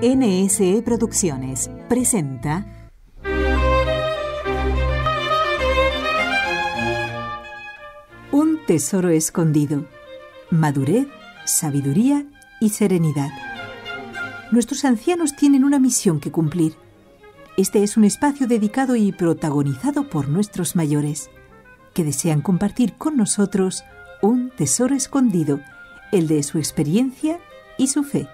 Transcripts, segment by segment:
NSE Producciones presenta Un tesoro escondido. Madurez, sabiduría y serenidad. Nuestros ancianos tienen una misión que cumplir. Este es un espacio dedicado y protagonizado por nuestros mayores, que desean compartir con nosotros un tesoro escondido, el de su experiencia y su fe.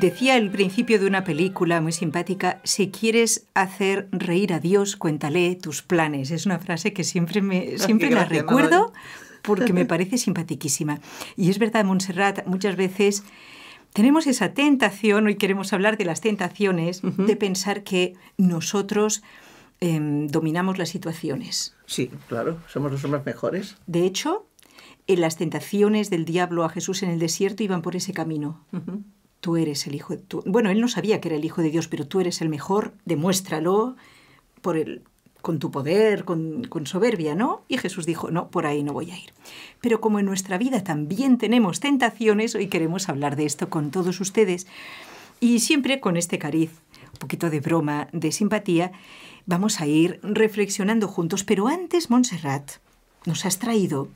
Decía el principio de una película muy simpática, si quieres hacer reír a Dios, cuéntale tus planes. Es una frase que siempre, me, siempre la recuerdo porque me parece simpatiquísima. Y es verdad, Montserrat, muchas veces tenemos esa tentación, hoy queremos hablar de las tentaciones, de pensar que nosotros em, dominamos las situaciones. Sí, claro, somos los hombres mejores. De hecho, en las tentaciones del diablo a Jesús en el desierto iban por ese camino tú eres el hijo de Bueno, él no sabía que era el hijo de Dios, pero tú eres el mejor, demuéstralo por el, con tu poder, con, con soberbia, ¿no? Y Jesús dijo, no, por ahí no voy a ir. Pero como en nuestra vida también tenemos tentaciones, hoy queremos hablar de esto con todos ustedes y siempre con este cariz, un poquito de broma, de simpatía, vamos a ir reflexionando juntos. Pero antes, Montserrat, nos has traído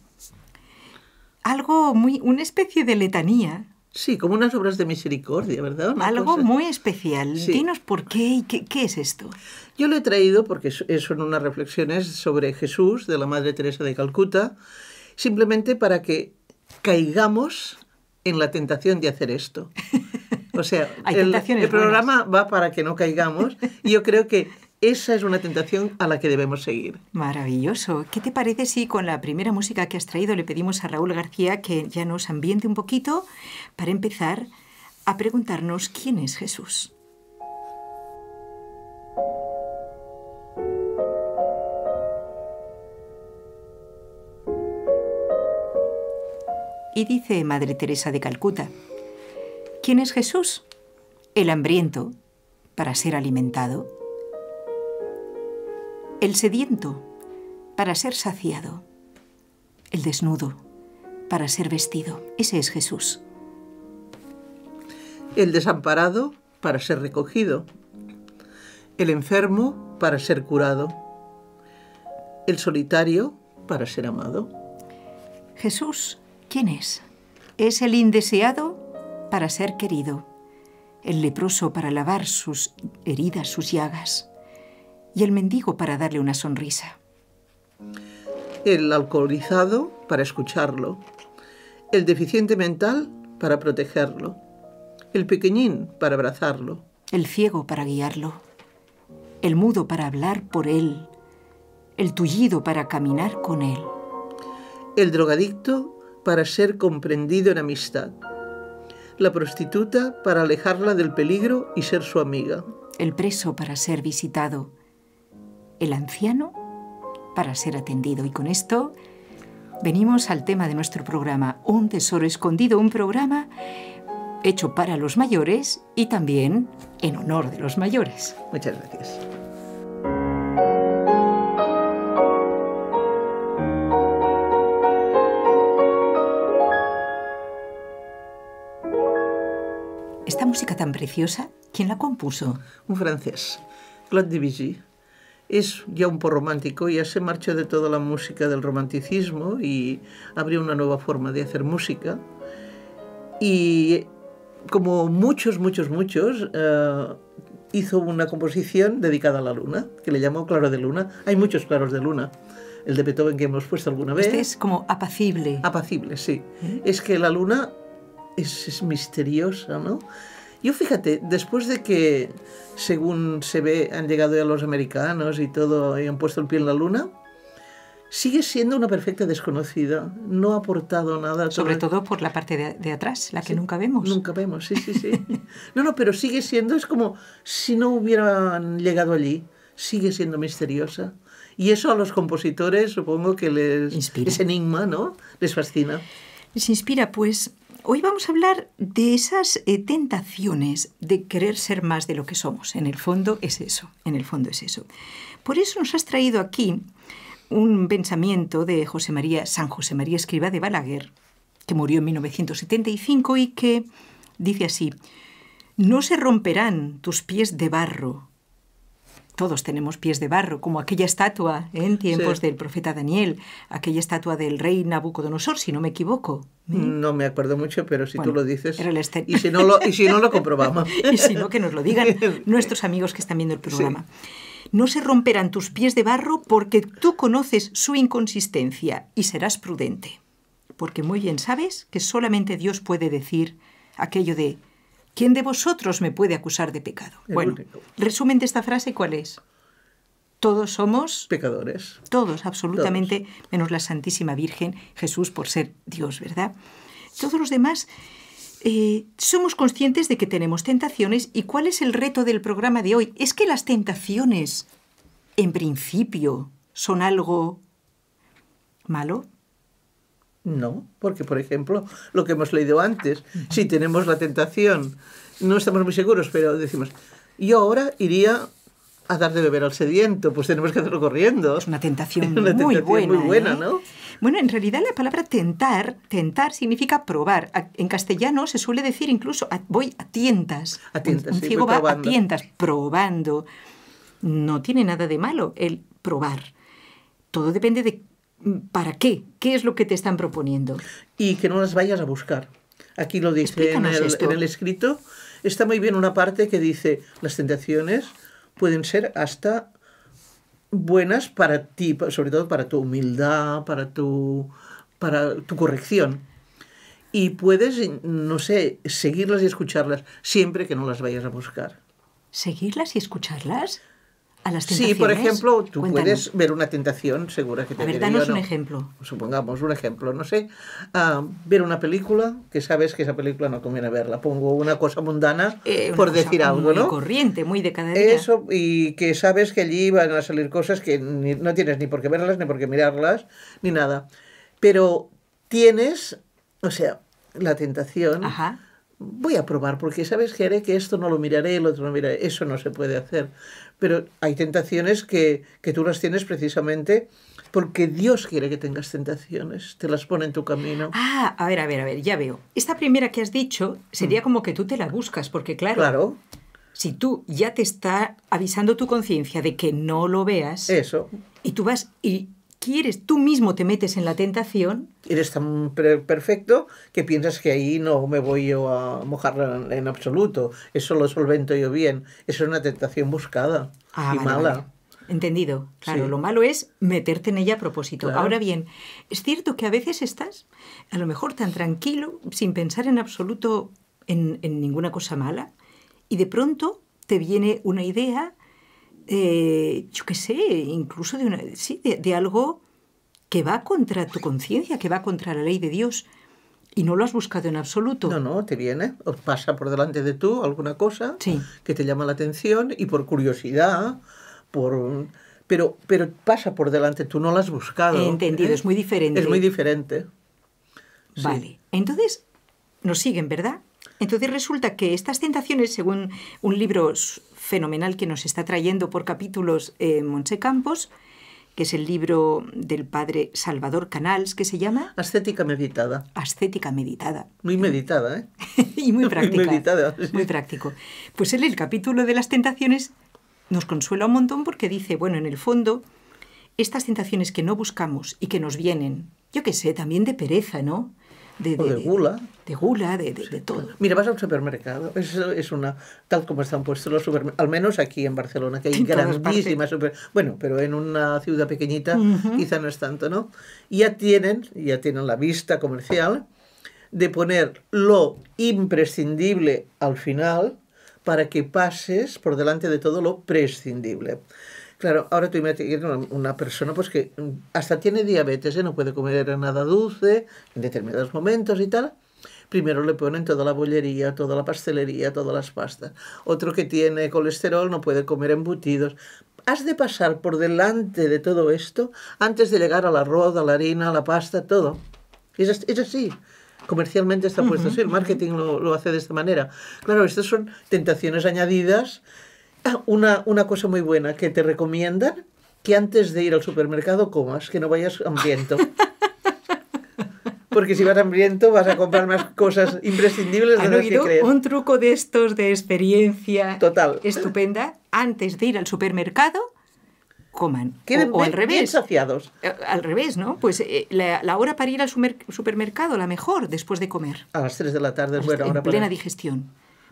algo muy, una especie de letanía Sí, como unas obras de misericordia, ¿verdad? Algo muy especial. Dinos por qué y qué, es esto. Yo lo he traído porque son unas reflexiones sobre Jesús de la Madre Teresa de Calcuta, simplemente para que caigamos en la tentación de hacer esto. O sea, el, programa va para que no caigamos y yo creo que esa es una tentación a la que debemos seguir. Maravilloso. ¿Qué te parece si con la primera música que has traído le pedimos a Raúl García que ya nos ambiente un poquito para empezar a preguntarnos quién es Jesús? Y dice Madre Teresa de Calcuta, ¿quién es Jesús? El hambriento para ser alimentado el sediento, para ser saciado. El desnudo, para ser vestido. Ese es Jesús. El desamparado, para ser recogido. El enfermo, para ser curado. El solitario, para ser amado. Jesús, ¿quién es? Es el indeseado para ser querido, el leproso para lavar sus heridas, sus llagas y el mendigo para darle una sonrisa. El alcoholizado para escucharlo. El deficiente mental para protegerlo. El pequeñín para abrazarlo. El ciego para guiarlo. El mudo para hablar por él. El tullido para caminar con él. El drogadicto para ser comprendido en amistad. La prostituta para alejarla del peligro y ser su amiga. El preso para ser visitado el anciano para ser atendido. Y con esto venimos al tema de nuestro programa, Un Tesoro Escondido, un programa hecho para los mayores y también en honor de los mayores. Muchas gracias. Esta música tan preciosa, ¿quién la compuso? Un francés, Claude Debussy es ya un poco romántico, ya se marcha de toda la música del romanticismo y abrió una nueva forma de hacer música. Y como muchos, muchos, muchos, eh, hizo una composición dedicada a la luna, que le llamó Claro de Luna. Hay muchos claros de luna. El de Beethoven que hemos puesto alguna vez. Este es como apacible. Apacible, sí. Mm. Es que la luna es misteriosa, ¿no? Yo fíjate, después de que, según se ve, han llegado ya los americanos y todo, y han puesto el pie en la luna, sigue siendo una perfecta desconocida. No ha aportado nada. Sobre todo, por la parte de, atrás, la que nunca vemos. Nunca vemos, sí, sí, sí. no, no, pero sigue siendo, es como si no hubieran llegado allí. Sigue siendo misteriosa. Y eso a los compositores supongo que les... Inspira. Ese enigma, ¿no? Les fascina. Les inspira, pues hoy vamos a hablar de esas eh, tentaciones de querer ser más de lo que somos. En el fondo es eso, en el fondo es eso. Por eso nos has traído aquí un pensamiento de José María, San José María Escriba de Balaguer, que murió en 1975 y que dice así, no se romperán tus pies de barro, todos tenemos pies de barro, como aquella estatua ¿eh? en tiempos del profeta Daniel, aquella estatua del rey Nabucodonosor, si no me equivoco. ¿eh? No me acuerdo mucho, pero si tú lo dices. Este. y, si no lo, si no lo comprobamos. y si no, que nos lo digan nuestros amigos que están viendo el programa. No se romperán tus pies de barro porque tú conoces su inconsistencia y serás prudente. Porque muy bien sabes que solamente Dios puede decir aquello de ¿Quién de vosotros me puede acusar de pecado? bueno, resumen de esta frase, ¿cuál es? Todos somos pecadores. Todos, absolutamente, menos la Santísima Virgen, Jesús por ser Dios, ¿verdad? Todos los demás eh, somos conscientes de que tenemos tentaciones y cuál es el reto del programa de hoy. Es que las tentaciones, en principio, son algo malo, no, porque por ejemplo, lo que hemos leído antes, si tenemos la tentación, no estamos muy seguros, pero decimos, yo ahora iría a dar de beber al sediento, pues tenemos que hacerlo corriendo. Es una tentación, muy, buena, ¿eh? ¿no? Bueno, en realidad la palabra tentar, tentar significa probar. En castellano se suele decir incluso voy a tientas. A Un, ciego va a tientas, probando. No tiene nada de malo el probar. Todo depende de Mm, ¿Para qué? ¿Qué es lo que te están proponiendo? Y que no las vayas a buscar. Aquí lo dice en el, escrito. Está muy bien una parte que dice, las tentaciones pueden ser hasta buenas para ti, sobre todo para tu humildad, para tu, para tu corrección. Y puedes, no sé, seguirlas y escucharlas siempre que no las vayas a buscar. ¿Seguirlas y escucharlas? a las tentaciones? Sí, por ejemplo, tú puedes ver una tentación, segura que te A ver, danos un ejemplo. Supongamos un ejemplo, no sé, ah, ver una película que sabes que esa película no conviene verla. Pongo una cosa mundana eh, por decir algo, muy ¿no? corriente, muy de cada Eso, y que sabes que allí van a salir cosas que no tienes ni por qué verlas, ni por qué mirarlas, ni nada. Pero tienes, o sea, la tentación... Ajá voy a probar, porque sabes que haré que esto no lo miraré, el otro no miraré, eso no se puede hacer. Pero hay tentaciones que, tú las tienes precisamente porque Dios quiere que tengas tentaciones, te las pone en tu camino. Ah, a ver, a ver, a ver, ya veo. Esta primera que has dicho sería mm. como que tú te la buscas, porque claro, claro. si tú ya te está avisando tu conciencia de que no lo veas, eso. Y tú vas y quieres, tú mismo te metes en la tentación. Eres tan perfecto que piensas que ahí no me voy yo a mojar en, absoluto. Eso lo solvento yo bien. Eso es una tentación buscada ah, y mala. Entendido. Claro, lo malo es meterte en ella a propósito. Ahora bien, es cierto que a veces estás, a lo mejor tan tranquilo, sin pensar en absoluto en, en ninguna cosa mala, y de pronto te viene una idea eh, yo qué sé, incluso de, una, sí, de, algo que va contra tu conciencia, que va contra la ley de Dios. Y no lo has buscado en absoluto. No, no, te viene, pasa por delante de tú alguna cosa que te llama la atención y por curiosidad, por... Pero, pero pasa por delante, tú no la has buscado. Entendido, ¿Eh? es muy diferente. Es muy diferente. Vale, entonces nos siguen, ¿verdad? Entonces resulta que estas tentaciones, según un libro fenomenal que nos está trayendo por capítulos eh, Monse Campos, que es el libro del padre Salvador Canals, que se llama... Ascética meditada. Ascética meditada. Muy meditada, ¿eh? y muy práctica. Muy meditada. Muy práctico. Pues él, el capítulo de las tentaciones, nos consuela un montón porque dice, bueno, en el fondo, estas tentaciones que no buscamos y que nos vienen, yo qué sé, también de pereza, ¿no? de, de gula. De gula, de, todo. Mira, vas al supermercado, es, es una, tal como están puestos los supermercados, al menos aquí en Barcelona, que hay grandísimas supermercados. Bueno, pero en una ciudad pequeñita quizá no es tanto, ¿no? Ya tienen, ya tienen la vista comercial de poner lo imprescindible al final para que pases por delante de todo lo prescindible. Claro, ahora tú imagínate una persona pues que hasta tiene diabetes, ¿eh? no puede comer nada dulce en determinados momentos y tal. Primero le ponen toda la bollería, toda la pastelería, todas las pastas. Otro que tiene colesterol no puede comer embutidos. Has de pasar por delante de todo esto antes de llegar a la a la harina, la pasta, todo. Es, así comercialmente está puesto así, el marketing lo, lo, hace de esta manera. Claro, estas son tentaciones añadidas Ah, una, cosa muy buena que te recomiendan, que antes de ir al supermercado comas, que no vayas hambriento. Porque si vas hambriento vas a comprar más cosas imprescindibles de ¿Han oído Un truco de estos de experiencia Total. estupenda. Antes de ir al supermercado, coman. o, al revés. Eh, al revés, ¿no? Pues eh, la, hora para ir al supermercado, la mejor, después de comer. A las 3 de la tarde es buena hora En plena digestión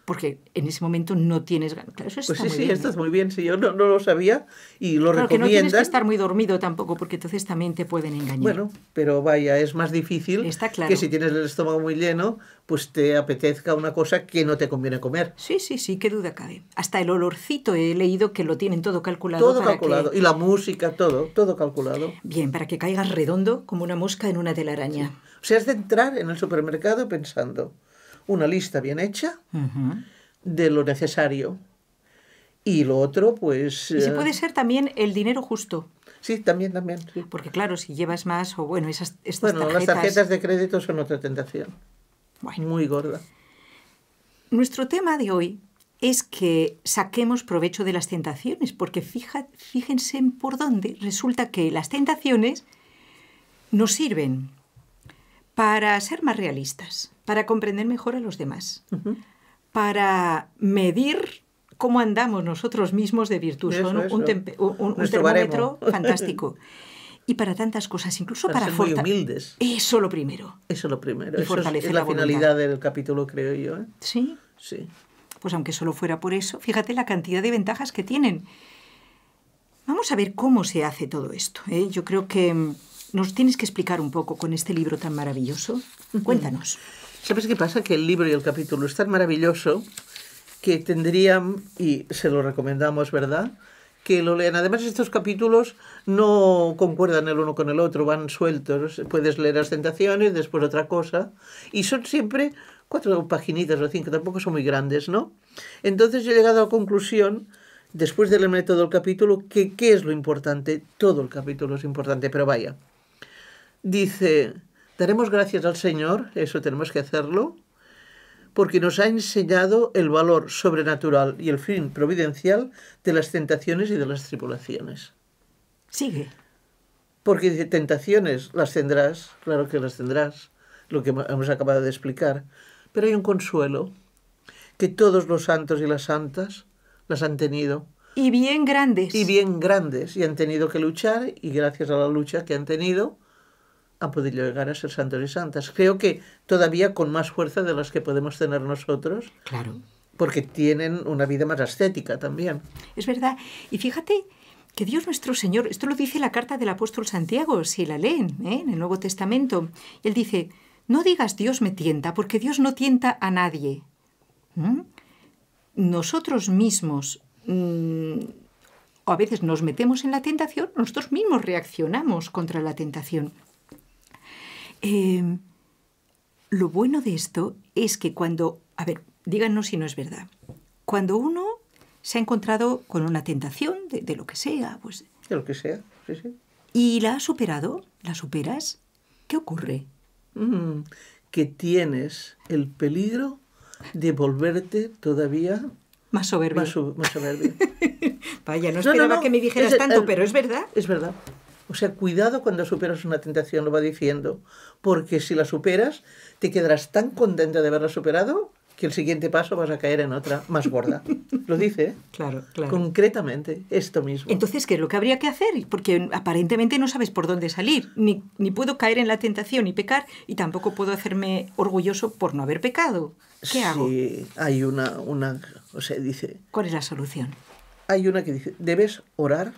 porque en ese momento no tienes ganas. Claro, eso pues está pues sí, sí, estás muy bien, sí, yo no, lo sabía y lo recomiendas. no tienes que estar muy dormido tampoco, porque entonces también te pueden engañar. Bueno, pero vaya, es más difícil que si tienes el estómago muy lleno, pues te apetezca una cosa que no te conviene comer. Sí, sí, sí, qué duda cabe. Hasta el olorcito he leído que lo tienen todo calculado. Todo calculado, y la música, todo, todo calculado. Bien, para que caigas redondo como una mosca en una telaraña. O sea, has de entrar en el supermercado pensando, una lista bien hecha de lo necesario. Y lo otro, pues... Y eh, puede ser también el dinero justo. Sí, también, también. Porque claro, si llevas más o bueno, esas estas bueno, las tarjetas de crédito son otra tentación. Muy gorda. Nuestro tema de hoy es que saquemos provecho de las tentaciones, porque fija, fíjense por dónde resulta que las tentaciones nos sirven para ser más realistas, para comprender mejor a los demás, para medir cómo andamos nosotros mismos de virtud. Son un, un, termómetro fantástico. y para tantas cosas, incluso para, para humildes. Eso lo primero. Eso lo primero. Y eso es la, finalidad del capítulo, creo yo. ¿eh? Sí. Sí. Pues aunque solo fuera por eso, fíjate la cantidad de ventajas que tienen. Vamos a ver cómo se hace todo esto. ¿eh? Yo creo que mm, nos tienes que explicar un poco con este libro tan maravilloso. Cuéntanos. ¿Sabes qué pasa? Que el libro y el capítulo es tan maravilloso que tendrían, y se lo recomendamos, ¿verdad? Que lo lean. Además, estos capítulos no concuerdan el uno con el otro, van sueltos. Puedes leer las tentaciones, después otra cosa. Y son siempre cuatro paginitas o cinco, tampoco son muy grandes, ¿no? Entonces yo he llegado a la conclusión, después de leerme todo el capítulo, que qué es lo importante. Todo el capítulo es importante, pero vaya. Dice, Daremos gracias al Señor, eso tenemos que hacerlo, porque nos ha enseñado el valor sobrenatural y el fin providencial de las tentaciones y de las tribulaciones. Sigue. Porque dice, tentaciones las tendrás, claro que las tendrás, lo que hemos acabado de explicar, pero hay un consuelo que todos los santos y las santas las han tenido. Y bien grandes. Y bien grandes, y han tenido que luchar, y gracias a la lucha que han tenido, a poder llegar a ser santos y santas. Creo que todavía con más fuerza de las que podemos tener nosotros. Claro. Porque tienen una vida más ascética también. Es verdad. Y fíjate que Dios nuestro Señor, esto lo dice la carta del apóstol Santiago, si la leen ¿eh? en el Nuevo Testamento. Él dice, no digas Dios me tienta, porque Dios no tienta a nadie. Nosotros mismos... Mm, o a veces nos metemos en la tentación, nosotros mismos reaccionamos contra la tentación. Eh, lo bueno de esto es que cuando, a ver, díganos si no es verdad, cuando uno se ha encontrado con una tentación de, lo que sea, pues... De lo que sea, sí, sí. Y la ha superado, la superas, ¿qué ocurre? Mm, que tienes el peligro de volverte todavía más soberbio. Más, Vaya, no, esperaba que me dijeras tanto, pero es verdad. Es verdad. O sea, cuidado cuando superas una tentación, lo va diciendo, porque si la superas, te quedarás tan contenta de haberla superado que el siguiente paso vas a caer en otra más gorda. Lo dice, ¿eh? Claro, claro. Concretamente, esto mismo. Entonces, ¿qué es lo que habría que hacer? Porque aparentemente no sabes por dónde salir, ni, ni puedo caer en la tentación y pecar, y tampoco puedo hacerme orgulloso por no haber pecado. ¿Qué sí, hay una, una, o sea, dice... ¿Cuál es la solución? Hay una que dice, debes orar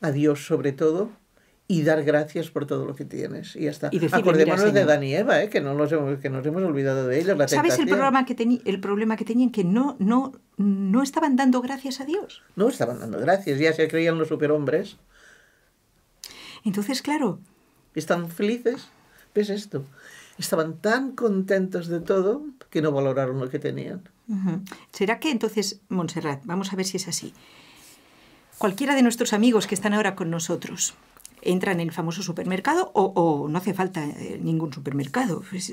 a Dios sobre todo y dar gracias por todo lo que tienes. Y hasta Acordémonos de Dani y Eva, ¿eh? que, no nos hemos olvidado de ellos. ¿Sabes el, problema que tenía el problema que tenían? Que no, no, no estaban dando gracias a Dios. No estaban dando gracias, ya se creían los superhombres. Entonces, claro. Están felices. ¿Ves esto? Estaban tan contentos de todo que no valoraron lo que tenían. ¿Será que entonces, Montserrat, vamos a ver si es así? cualquiera de nuestros amigos que están ahora con nosotros entran en el famoso supermercado o, no hace falta eh, ningún supermercado. Pues,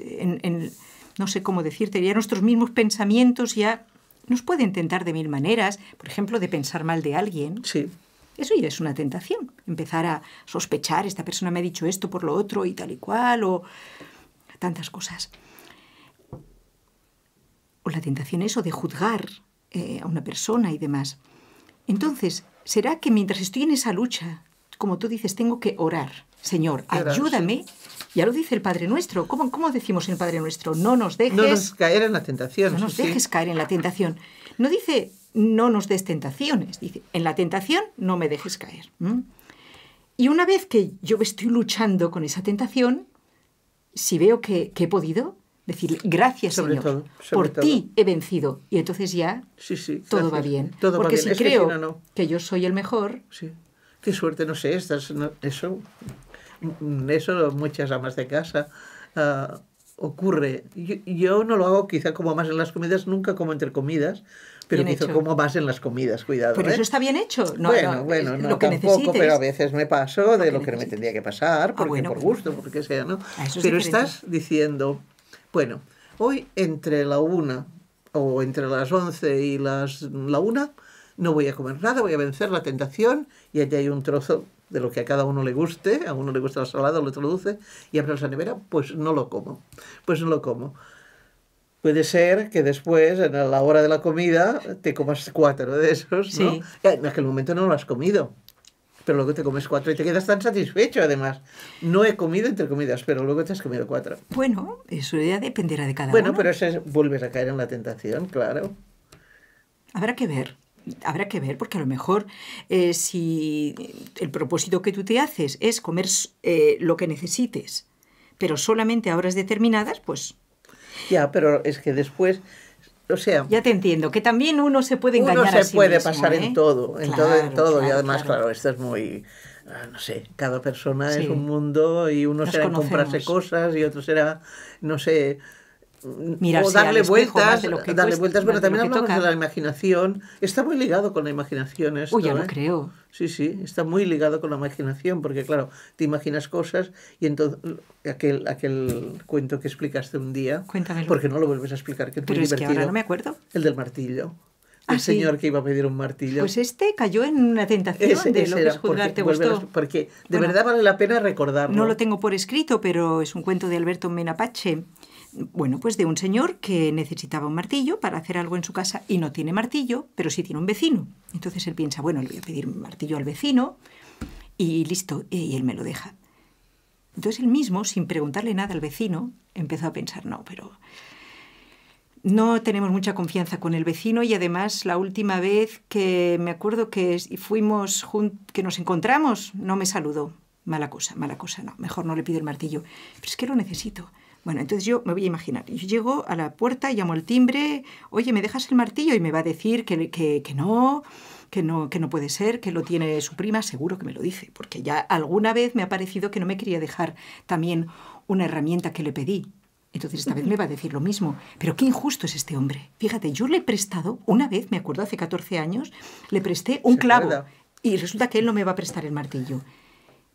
no sé cómo decirte, ya nuestros mismos pensamientos ya nos pueden tentar de mil maneras, por ejemplo, de pensar mal de alguien. Eso ya es una tentación, empezar a sospechar, esta persona me ha dicho esto por lo otro y tal y cual, o tantas cosas. O la tentación eso de juzgar eh, a una persona y demás. Entonces, será que mientras estoy en esa lucha, como tú dices, tengo que orar. Señor, ayúdame. Ya lo dice el Padre Nuestro. ¿Cómo, decimos el Padre Nuestro? No nos dejes... caer en la tentación. No nos dejes caer en la tentación. No dice no nos des tentaciones, dice en la tentación no me dejes caer. Y una vez que yo estoy luchando con esa tentación, si veo que he podido, Decir, gracias Señor, por ti he vencido. Y entonces ya todo va bien. Porque si creo que, yo soy el mejor... Sí. Qué suerte, no sé, eso, mm, eso muchas amas de casa ah, ocurre. Yo, no lo hago quizá como más en las comidas, nunca como entre comidas, pero como más en las comidas, cuidado. Pero ¿eh? eso está bien hecho. No, bueno, bueno, no, lo tampoco, pero a veces me paso de lo que, me tendría que pasar, ah, porque gusto, por pues gusto, porque sea, ¿no? Pero estás diciendo, bueno, hoy entre la una o entre las once y las, la una no voy a comer nada, voy a vencer la tentación y allí hay un trozo de lo que a cada uno le guste, a uno le gusta la salada, lo traduce y abre la nevera, pues no lo como, pues no lo como. Puede ser que después, en la hora de la comida, te comas cuatro de esos, ¿no? Sí. En aquel momento no lo has comido pero luego te comes cuatro y te quedas tan satisfecho además. No he comido entre comidas, pero luego te has comido cuatro. Bueno, eso ya dependerá de cada uno. Bueno, pero eso es, vuelves a caer en la tentación, claro. Habrá que ver. Habrá que ver, porque a lo mejor eh, si el propósito que tú te haces es comer eh, lo que necesites, pero solamente a horas determinadas, pues... Ya, pero es que después o sea, ya te entiendo, que también uno se puede engañar. Uno se puede pasar en ¿eh? todo, en todo, en todo. y además, claro. esto es muy, ah, no sé, cada persona es un mundo y uno será comprarse cosas y otro será, no sé, o darle vueltas, darle vueltas, pero también hablamos de la imaginación. Está muy ligado con la imaginación Uy, ya lo ¿eh? creo. Sí, sí, está muy ligado con la imaginación, porque claro, te imaginas cosas y entonces aquel, aquel cuento que explicaste un día, Cuéntamelo. porque no lo vuelves a explicar, que pero es Que ahora no me acuerdo. El del martillo. Ah, El señor que iba a pedir un martillo. Pues este cayó en una tentación de lo que es porque, de verdad vale la pena recordarlo. No lo tengo por escrito, pero es un cuento de Alberto Menapache bueno, pues de un señor que necesitaba un martillo para hacer algo en su casa y no tiene martillo, pero sí tiene un vecino. Entonces él piensa, bueno, le voy a pedir un martillo al vecino y listo, y él me lo deja. Entonces él mismo, sin preguntarle nada al vecino, empezó a pensar, no, pero no tenemos mucha confianza con el vecino y además la última vez que me acuerdo que fuimos que nos encontramos no me saludó. Mala cosa, mala cosa, no, mejor no le pido el martillo. Pero es que lo necesito. Bueno, entonces yo me voy a imaginar. Yo llego a la puerta, llamo al timbre, oye, ¿me dejas el martillo? Y me va a decir que, no, que no, que no puede ser, que lo tiene su prima, seguro que me lo dice, porque ya alguna vez me ha parecido que no me quería dejar también una herramienta que le pedí. Entonces esta vez me va a decir lo mismo. Pero qué injusto es este hombre. Fíjate, yo le he prestado, una vez, me acuerdo, hace 14 años, le presté un clavo y resulta que él no me va a prestar el martillo.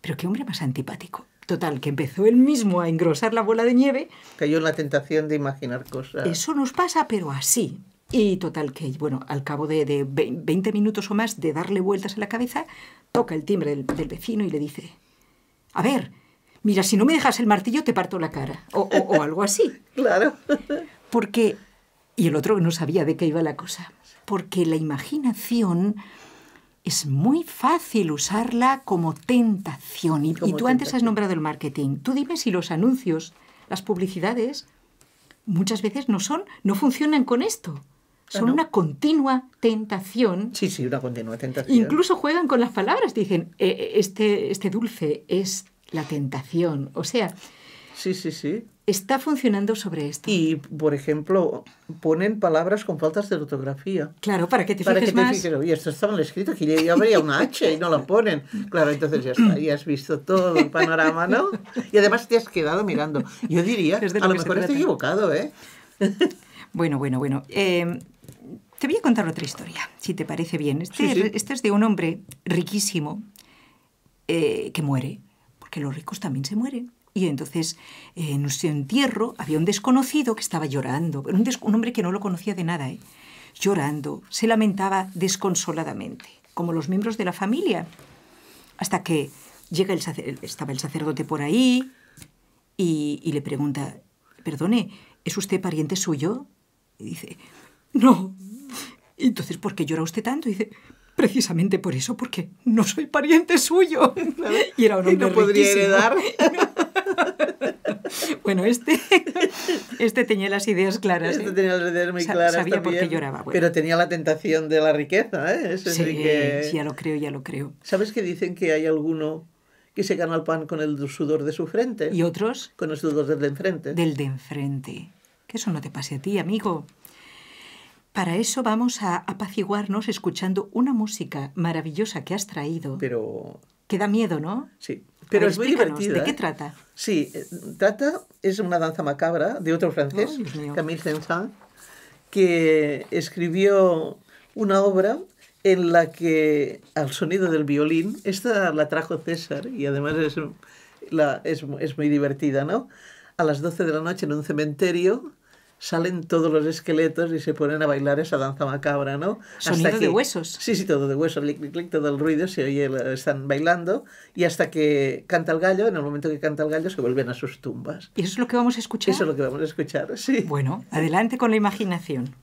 Pero qué hombre más antipático. Total, que empezó él mismo a engrosar la bola de nieve. Cayó en la tentación de imaginar cosas. Eso nos pasa, pero así. Y total, que bueno, al cabo de, 20 minutos o más de darle vueltas a la cabeza, toca el timbre del, vecino y le dice, a ver, mira, si no me dejas el martillo te parto la cara. O, o algo así. claro. Porque, y el otro no sabía de qué iba la cosa, porque la imaginación es muy fácil usarla como tentación. Y, tú antes has nombrado el marketing. Tú dime si los anuncios, las publicidades, muchas veces no son, no funcionan con esto. Son una continua tentación. Sí, sí, una continua tentación. Incluso juegan con las palabras, dicen, eh, eh, este, este dulce es la tentación. O sea, Sí, sí, sí. Está funcionando sobre esto. Y, por ejemplo, ponen palabras con faltas de ortografía. Claro, para que te para que te y esto estaba en el escrito, que ya habría una H y no la ponen. Claro, entonces ya está, ya has visto todo el panorama, ¿no? Y además te has quedado mirando. Yo diría, a lo mejor estoy equivocado, ¿eh? Bueno, bueno, bueno. Em, te voy a contar otra historia, si te parece bien. Este, este es de un hombre riquísimo eh, que muere, porque los ricos también se mueren. Y entonces, en su entierro, había un desconocido que estaba llorando, un, hombre que no lo conocía de nada, ¿eh? llorando, se lamentaba desconsoladamente, como los miembros de la familia, hasta que llega el estaba el sacerdote por ahí y, le pregunta, perdone, ¿es usted pariente suyo? Y dice, no. Entonces, ¿por qué llora usted tanto? Y dice, precisamente por eso, porque no soy pariente suyo. Y era un hombre no podría heredar. bueno, este, este tenía las ideas claras. Este ¿eh? tenía las ideas muy claras. Sabía por qué lloraba. Pero tenía la tentación de la riqueza, ¿eh? Eso sí, ya lo creo, ya lo creo. ¿Sabes que dicen que hay alguno que se gana el pan con el sudor de su frente? ¿Y otros? Con el sudor del de enfrente. Del de enfrente. Que eso no te pase a ti, amigo. Para eso vamos a apaciguarnos escuchando una música maravillosa que has traído. Pero que da miedo, ¿no? Sí. Pero es muy divertido. ¿De ¿eh? qué trata? Sí, eh, trata, es una danza macabra de otro francés, Camille Saint-Saëns, que escribió una obra en la que al sonido del violín, esta la trajo César y además es, la, es, es muy divertida, ¿no? A las 12 de la noche en un cementerio salen todos los esqueletos y se ponen a bailar esa danza macabra, ¿no? Sonido de huesos. Sí, sí, todo de huesos, clic, clic, todo el ruido, se oye, están bailando, y hasta que canta el gallo, en el momento que canta el gallo, se vuelven a sus tumbas. ¿Y eso es lo que vamos a escuchar? Eso es lo que vamos a escuchar, sí. Bueno, adelante con la imaginación.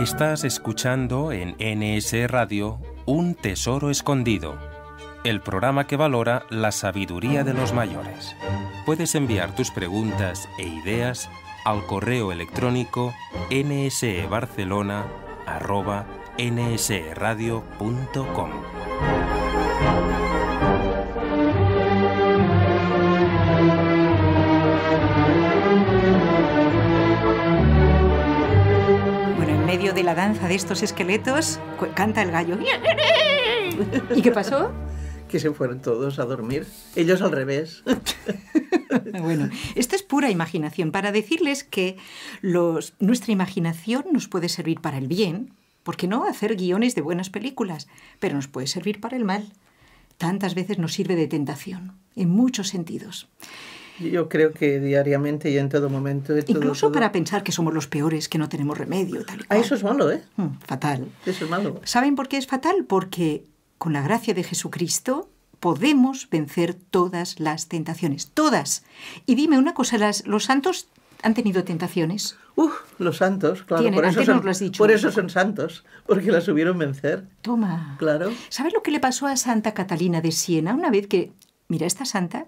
Estás escuchando en NS Radio Un Tesoro Escondido, el programa que valora la sabiduría de los mayores. Puedes enviar tus preguntas e ideas al correo electrónico nsebarcelona.nsradio.com. la danza de estos esqueletos, canta el gallo. ¿Y qué pasó? Que se fueron todos a dormir, ellos al revés. bueno, esto es pura imaginación, para decirles que nuestra imaginación nos puede servir para el bien, ¿por qué no hacer guiones de buenas películas? Pero nos puede servir para el mal. Tantas veces nos sirve de tentación, en muchos sentidos. Yo creo que diariamente y en todo momento. Incluso para pensar que somos los peores, que no tenemos remedio, Ah, eso es malo, ¿eh? Mm, fatal. Eso es malo. ¿Saben por qué es fatal? Porque con la gracia de Jesucristo podemos vencer todas las tentaciones, todas. Y dime una cosa, las, los santos han tenido tentaciones. Uf, los santos, claro. por eso, son, lo has dicho, por eso son santos, porque las hubieron vencer. Toma. Claro. ¿Sabes lo que le pasó a Santa Catalina de Siena una vez que, mira, esta santa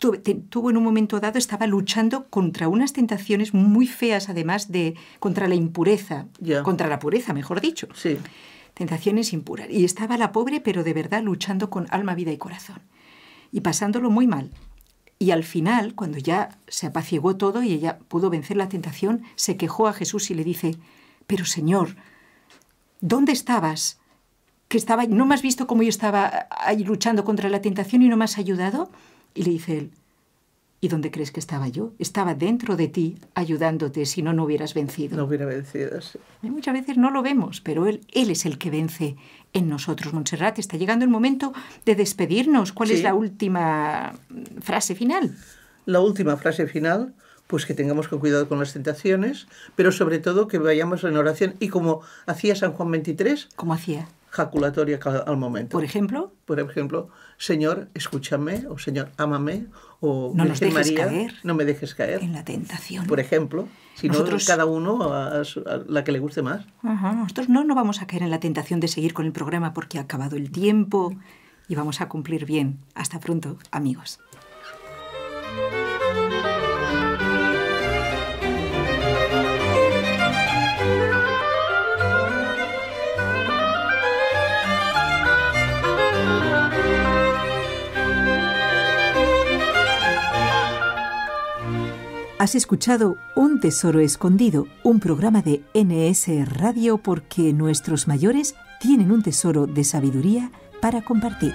tuvo, en un momento dado, estaba luchando contra unas tentaciones muy feas, además de contra la impureza, contra la pureza, mejor dicho. Sí. Tentaciones impuras. Y estaba la pobre, pero de verdad luchando con alma, vida y corazón. Y pasándolo muy mal. Y al final, cuando ya se apaciguó todo y ella pudo vencer la tentación, se quejó a Jesús y le dice, pero Señor, ¿dónde estabas? que estaba, no me has visto cómo yo estaba ahí luchando contra la tentación y no me has ayudado. Y le dice él, ¿y dónde crees que estaba yo? Estaba dentro de ti ayudándote, si no, no hubieras vencido. No hubiera vencido, sí. muchas veces no lo vemos, pero él, él es el que vence en nosotros. Montserrat, está llegando el momento de despedirnos. ¿Cuál es la última frase final? La última frase final, pues que tengamos cuidado con las tentaciones, pero sobre todo que vayamos en oración y como hacía San Juan 23. Como hacía jaculatoria al momento. Por ejemplo. Por ejemplo, Señor, escúchame, o Señor, ámame, o no nos dejes caer no me dejes caer. En la tentación. Por ejemplo, si nosotros, cada uno a, la que le guste más. nosotros no, no vamos a caer en la tentación de seguir con el programa porque ha acabado el tiempo y vamos a cumplir bien. Hasta pronto, amigos. Has escuchado Un Tesoro Escondido, un programa de NS Radio porque nuestros mayores tienen un tesoro de sabiduría para compartir.